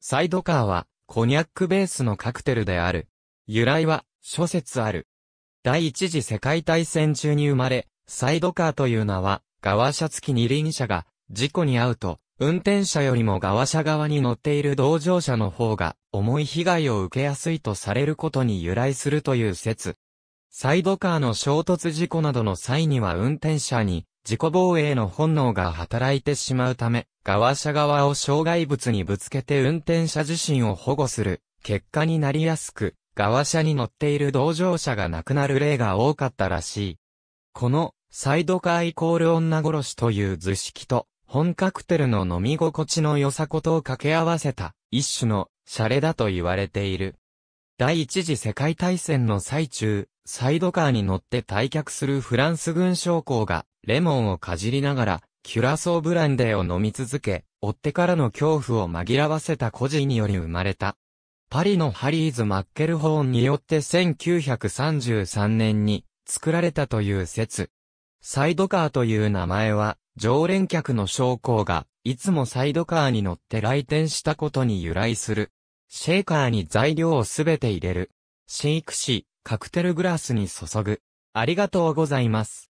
サイドカーは、コニャックベースのカクテルである。由来は、諸説ある。第一次世界大戦中に生まれ、サイドカーという名は、側車付き二輪車が、事故に遭うと、運転者よりも側車側に乗っている同乗者の方が、重い被害を受けやすいとされることに由来するという説。サイドカーの衝突事故などの際には運転者に、自己防衛の本能が働いてしまうため、側車側を障害物にぶつけて運転者自身を保護する結果になりやすく、側車に乗っている同乗者が亡くなる例が多かったらしい。この、サイドカーイコール女殺しという図式と、本カクテルの飲み心地の良さことを掛け合わせた、一種の、シャレだと言われている。第一次世界大戦の最中、サイドカーに乗って退却するフランス軍将校が、レモンをかじりながら、キュラソーブランデーを飲み続け、追ってからの恐怖を紛らわせた孤児により生まれた。パリのハリーズ・マッケルホーンによって1933年に作られたという説。サイドカーという名前は、常連客の将校が、いつもサイドカーに乗って来店したことに由来する。シェーカーに材料をすべて入れる。飼育士、カクテルグラスに注ぐ。ありがとうございます。